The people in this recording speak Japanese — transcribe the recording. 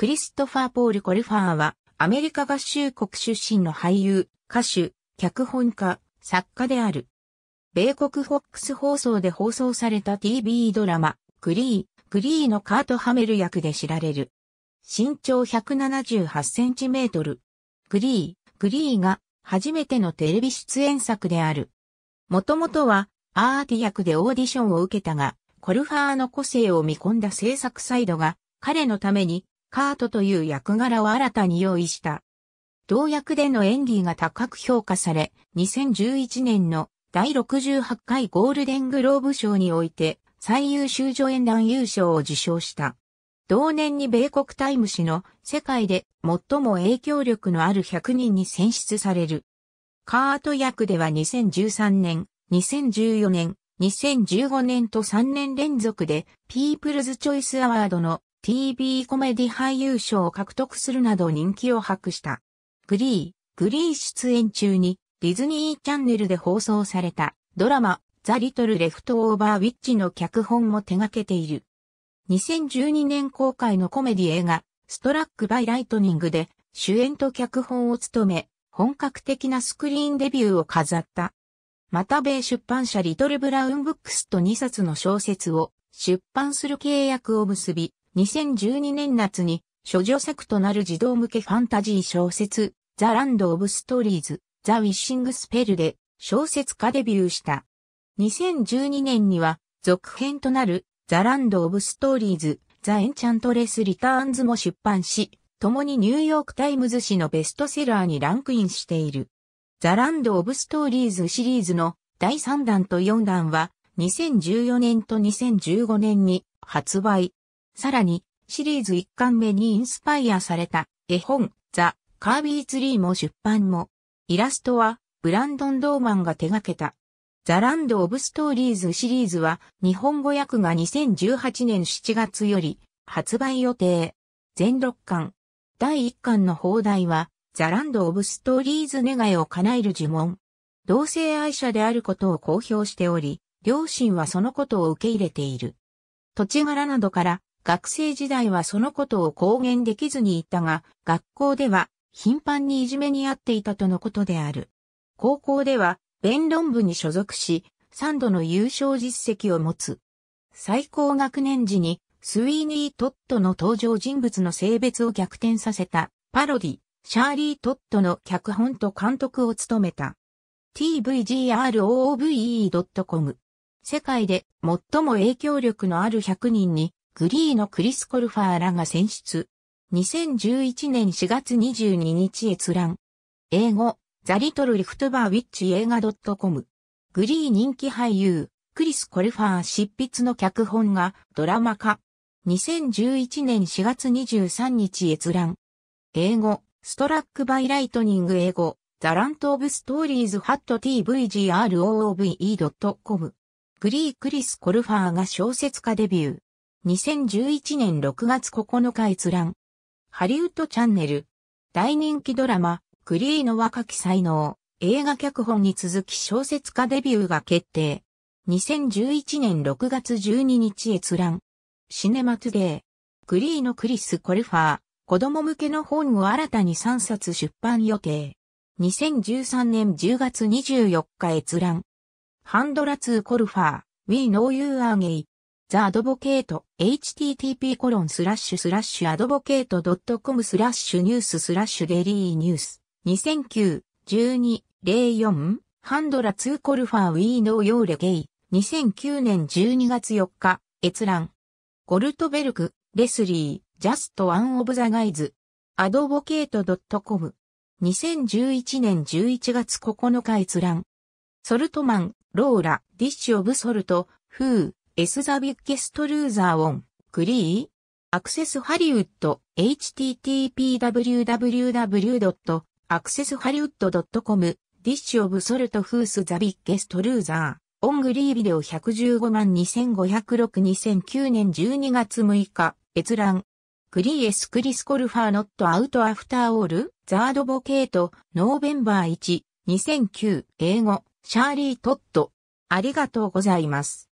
クリストファー・ポール・コルファーは、アメリカ合衆国出身の俳優、歌手、脚本家、作家である。米国フォックス放送で放送された TV ドラマ、グリー、グリーのカート・ハメル役で知られる。身長178センチメートル。グリー、グリーが初めてのテレビ出演作である。もともとはアーティ役でオーディションを受けたが、コルファーの個性を見込んだ制作サイドが彼のためにカートという役柄を新たに用意した。同役での演技が高く評価され、2011年の第68回ゴールデングローブ賞において最優秀助演団優勝を受賞した。同年に米国タイム誌の世界で最も影響力のある100人に選出される。カート役では2013年、2014年、2015年と3年連続でピープルズチョイスアワードの TV コメディ俳優賞を獲得するなど人気を博した。グリー、グリー出演中にディズニーチャンネルで放送されたドラマザ・リトル・レフト・オーバー・ウィッチの脚本も手掛けている。2012年公開のコメディ映画ストラック・バイ・ライトニングで主演と脚本を務め本格的なスクリーンデビューを飾った。また米出版社リトル・ブラウン・ブックスと2冊の小説を出版する契約を結び、2012年夏に、処女作となる児童向けファンタジー小説、ザ・ランド・オブ・ストーリーズ、ザ・ウィッシング・スペルで小説家デビューした。2012年には、続編となる、ザ・ランド・オブ・ストーリーズ、ザ・エンチャントレス・リターンズも出版し、共にニューヨークタイムズ紙のベストセラーにランクインしている。ザ・ランド・オブ・ストーリーズシリーズの第3弾と4弾は2014年と2015年に発売、さらに、シリーズ1巻目にインスパイアされた絵本、ザ・カービーツリーも出版も、イラストは、ブランドン・ドーマンが手掛けた。ザ・ランド・オブ・ストーリーズシリーズは、日本語訳が2018年7月より、発売予定。全6巻。第1巻の放題は、ザ・ランド・オブ・ストーリーズ願いを叶える呪文。同性愛者であることを公表しており、両親はそのことを受け入れている。土地柄などから学生時代はそのことを公言できずにいたが、学校では頻繁にいじめにあっていたとのことである。高校では弁論部に所属し、3度の優勝実績を持つ。最高学年時にスウィーニー・トットの登場人物の性別を逆転させたパロディ、シャーリー・トットの脚本と監督を務めた。t v g r o v e c o m 世界で最も影響力のある100人にグリーのクリス・コルファーらが選出。2011年4月22日閲覧。英語、ザリトルリフトバーウィッチ映画 .com。グリー人気俳優、クリス・コルファー執筆の脚本がドラマ化。2011年4月23日閲覧。英語、ストラックバイライトニング英語、ザラントオブストーリーズハット tvgrove.com o。グリー・クリス・コルファーが小説家デビュー。2011年6月9日閲覧。ハリウッドチャンネル。大人気ドラマ、クリーの若き才能、映画脚本に続き小説家デビューが決定。2011年6月12日閲覧。シネマトゥデイ。クリーのクリス・コルファー。子供向けの本を新たに3冊出版予定。2013年10月24日閲覧。ハンドラ2コルファー、We Know You Are Gay。ザ・アドボケート、http コロンスラッシュスラッシュアドボケート .com スラッシュニューススラッシュデリーニュース2009 12 04ハンドラ2コルファーウィーノーヨーレゲイ2009年12月4日閲覧ゴルトベルク、レスリー、ジャストワンオブザガイズアドボケート .com 2011年11月9日閲覧ソルトマン、ローラ、ディッシュオブソルト、フー、エスザビッケストルーザーオン、クリーアクセスハリウッド http://www.accesshollywood.com ディッシュオブソルトフースザビッゲストルーザーオングリービデオ115万25062009年12月6日閲覧クリーエスクリスコルファーノットアウトアフターオールザードボケートノーベンバー1 2009英語シャーリー・トットありがとうございます。